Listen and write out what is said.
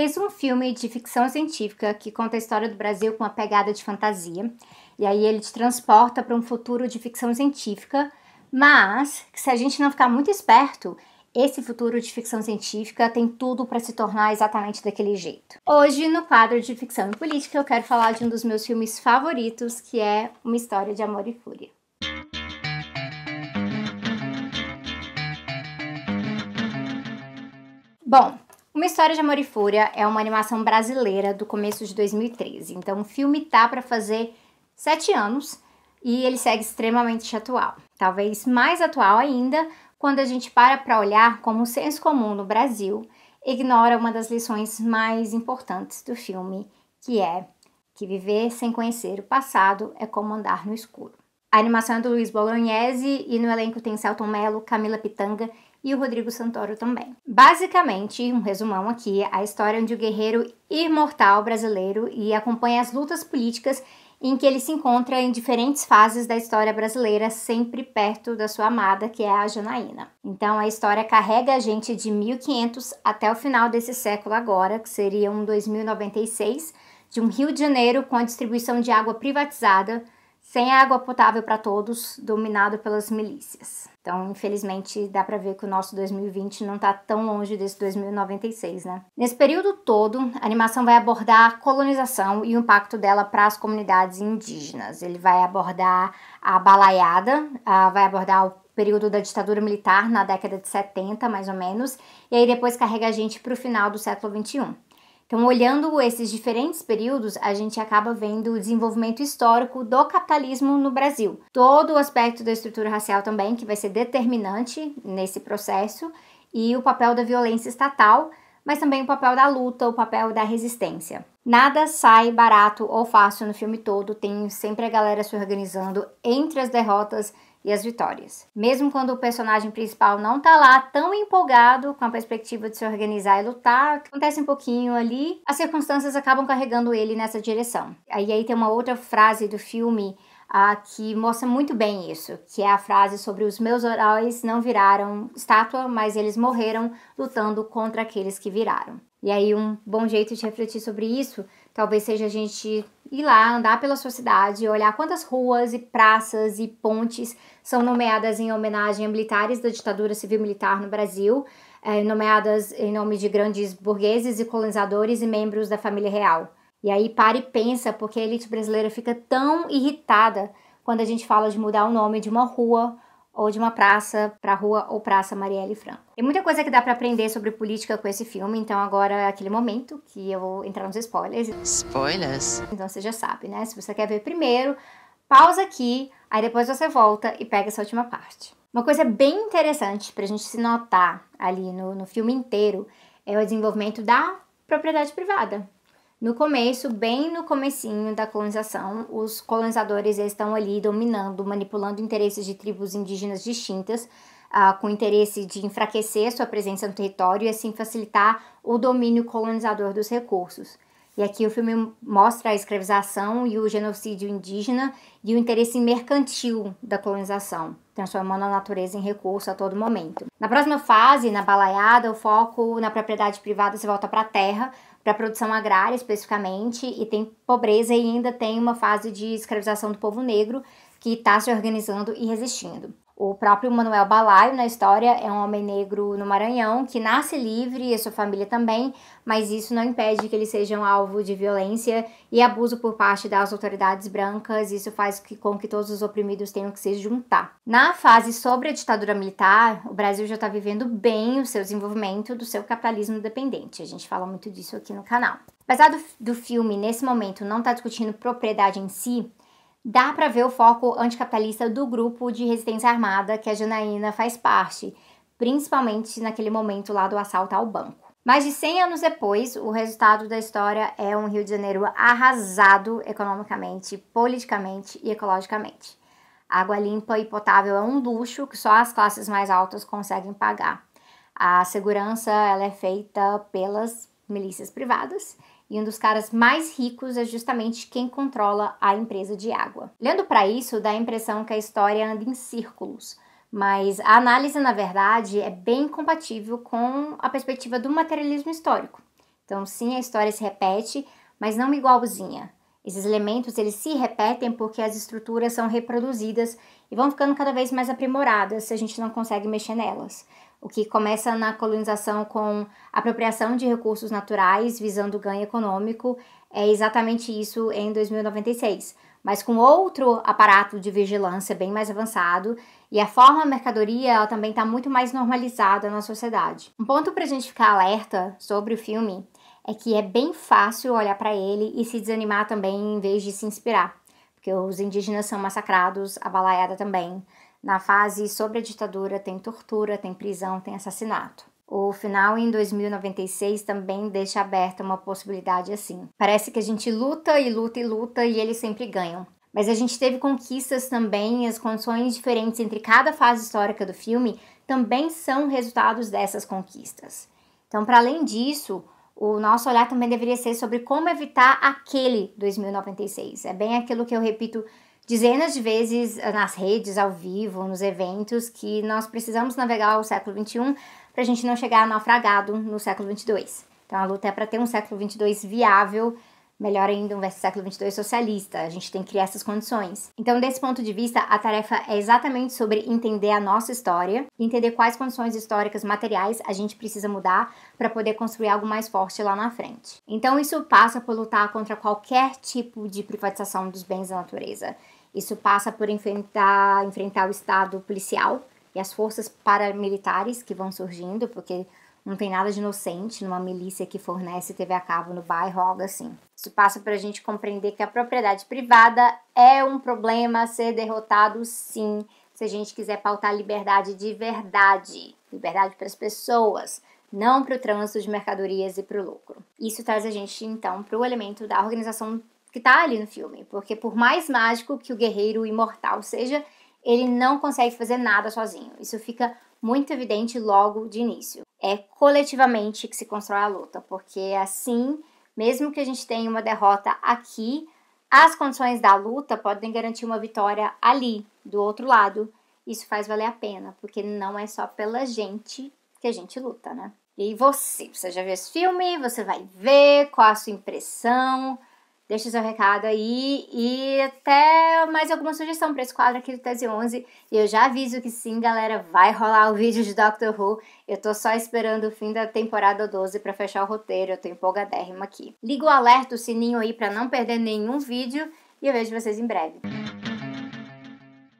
fez um filme de ficção científica que conta a história do Brasil com uma pegada de fantasia. E aí ele te transporta para um futuro de ficção científica, mas que se a gente não ficar muito esperto, esse futuro de ficção científica tem tudo para se tornar exatamente daquele jeito. Hoje, no quadro de ficção e política, eu quero falar de um dos meus filmes favoritos, que é Uma História de Amor e Fúria. Bom, uma História de Amor e Fúria é uma animação brasileira do começo de 2013. Então, o filme tá para fazer sete anos e ele segue extremamente atual. Talvez mais atual ainda quando a gente para para olhar como o senso comum no Brasil ignora uma das lições mais importantes do filme, que é que viver sem conhecer o passado é como andar no escuro. A animação é do Luiz Bolognese e no elenco tem Celton Mello, Camila Pitanga e o Rodrigo Santoro também. Basicamente, um resumão aqui, a história de um guerreiro imortal brasileiro e acompanha as lutas políticas em que ele se encontra em diferentes fases da história brasileira, sempre perto da sua amada, que é a Janaína. Então a história carrega a gente de 1500 até o final desse século agora, que seria um 2096, de um Rio de Janeiro com a distribuição de água privatizada, sem água potável para todos, dominado pelas milícias. Então, infelizmente, dá para ver que o nosso 2020 não está tão longe desse 2096, né? Nesse período todo, a animação vai abordar a colonização e o impacto dela para as comunidades indígenas. Ele vai abordar a balaiada, vai abordar o período da ditadura militar na década de 70, mais ou menos, e aí depois carrega a gente para o final do século 21. Então, olhando esses diferentes períodos, a gente acaba vendo o desenvolvimento histórico do capitalismo no Brasil. Todo o aspecto da estrutura racial também, que vai ser determinante nesse processo, e o papel da violência estatal, mas também o papel da luta, o papel da resistência. Nada sai barato ou fácil no filme todo, tem sempre a galera se organizando entre as derrotas e as vitórias. Mesmo quando o personagem principal não tá lá tão empolgado com a perspectiva de se organizar e lutar, acontece um pouquinho ali, as circunstâncias acabam carregando ele nessa direção. Aí aí tem uma outra frase do filme ah, que mostra muito bem isso, que é a frase sobre os meus heróis não viraram estátua, mas eles morreram lutando contra aqueles que viraram. E aí um bom jeito de refletir sobre isso talvez seja a gente ir lá, andar pela sua cidade, olhar quantas ruas e praças e pontes são nomeadas em homenagem a militares da ditadura civil-militar no Brasil, eh, nomeadas em nome de grandes burgueses e colonizadores e membros da família real. E aí para e pensa, porque a elite brasileira fica tão irritada quando a gente fala de mudar o nome de uma rua ou de uma praça para rua ou praça Marielle Franco. Tem muita coisa que dá para aprender sobre política com esse filme, então agora é aquele momento que eu vou entrar nos spoilers. Spoilers? Então você já sabe, né? Se você quer ver primeiro, pausa aqui, aí depois você volta e pega essa última parte. Uma coisa bem interessante pra gente se notar ali no, no filme inteiro é o desenvolvimento da propriedade privada. No começo, bem no comecinho da colonização, os colonizadores estão ali dominando, manipulando interesses de tribos indígenas distintas, ah, com interesse de enfraquecer sua presença no território e assim facilitar o domínio colonizador dos recursos. E aqui o filme mostra a escravização e o genocídio indígena e o interesse mercantil da colonização, transformando a natureza em recurso a todo momento. Na próxima fase, na balaiada, o foco na propriedade privada se volta para a terra, para a produção agrária especificamente, e tem pobreza e ainda tem uma fase de escravização do povo negro que está se organizando e resistindo. O próprio Manuel Balaio, na história, é um homem negro no Maranhão que nasce livre e sua família também, mas isso não impede que eles sejam alvo de violência e abuso por parte das autoridades brancas. Isso faz com que todos os oprimidos tenham que se juntar. Na fase sobre a ditadura militar, o Brasil já está vivendo bem o seu desenvolvimento do seu capitalismo dependente. A gente fala muito disso aqui no canal. Apesar do, do filme, nesse momento, não estar tá discutindo propriedade em si, dá para ver o foco anticapitalista do grupo de resistência armada que a Janaína faz parte, principalmente naquele momento lá do assalto ao banco. Mais de 100 anos depois, o resultado da história é um Rio de Janeiro arrasado economicamente, politicamente e ecologicamente. Água limpa e potável é um luxo que só as classes mais altas conseguem pagar. A segurança ela é feita pelas milícias privadas e um dos caras mais ricos é justamente quem controla a empresa de água. Lendo para isso, dá a impressão que a história anda em círculos, mas a análise, na verdade, é bem compatível com a perspectiva do materialismo histórico. Então, sim, a história se repete, mas não igualzinha. Esses elementos eles se repetem porque as estruturas são reproduzidas e vão ficando cada vez mais aprimoradas se a gente não consegue mexer nelas. O que começa na colonização com apropriação de recursos naturais visando ganho econômico é exatamente isso em 2096, mas com outro aparato de vigilância bem mais avançado e a forma mercadoria ela também está muito mais normalizada na sociedade. Um ponto para a gente ficar alerta sobre o filme é que é bem fácil olhar para ele e se desanimar também em vez de se inspirar, porque os indígenas são massacrados, a balaiada também. Na fase sobre a ditadura tem tortura, tem prisão, tem assassinato. O final em 2096 também deixa aberta uma possibilidade assim. Parece que a gente luta e luta e luta e eles sempre ganham. Mas a gente teve conquistas também, as condições diferentes entre cada fase histórica do filme também são resultados dessas conquistas. Então, para além disso, o nosso olhar também deveria ser sobre como evitar aquele 2096. É bem aquilo que eu repito dezenas de vezes eh, nas redes, ao vivo, nos eventos, que nós precisamos navegar o século XXI para a gente não chegar naufragado no século 22. Então a luta é para ter um século 22 viável Melhor ainda, um século XXII socialista. A gente tem que criar essas condições. Então, desse ponto de vista, a tarefa é exatamente sobre entender a nossa história, entender quais condições históricas materiais a gente precisa mudar para poder construir algo mais forte lá na frente. Então, isso passa por lutar contra qualquer tipo de privatização dos bens da natureza. Isso passa por enfrentar, enfrentar o Estado policial e as forças paramilitares que vão surgindo, porque não tem nada de inocente numa milícia que fornece TV a cabo no bairro, algo assim. Isso passa para a gente compreender que a propriedade privada é um problema a ser derrotado, sim, se a gente quiser pautar liberdade de verdade liberdade para as pessoas, não para o trânsito de mercadorias e para o lucro. Isso traz a gente então para o elemento da organização que está ali no filme, porque por mais mágico que o guerreiro imortal seja, ele não consegue fazer nada sozinho. Isso fica muito evidente logo de início é coletivamente que se constrói a luta, porque assim, mesmo que a gente tenha uma derrota aqui, as condições da luta podem garantir uma vitória ali, do outro lado. Isso faz valer a pena, porque não é só pela gente que a gente luta, né? E você? Você já viu esse filme? Você vai ver qual a sua impressão? deixa seu recado aí e até mais alguma sugestão para esse quadro aqui do Tese 11. E eu já aviso que sim, galera, vai rolar o vídeo de Doctor Who. Eu tô só esperando o fim da temporada 12 para fechar o roteiro, eu tô empolgadérrima aqui. Liga o alerta, o sininho aí para não perder nenhum vídeo e eu vejo vocês em breve.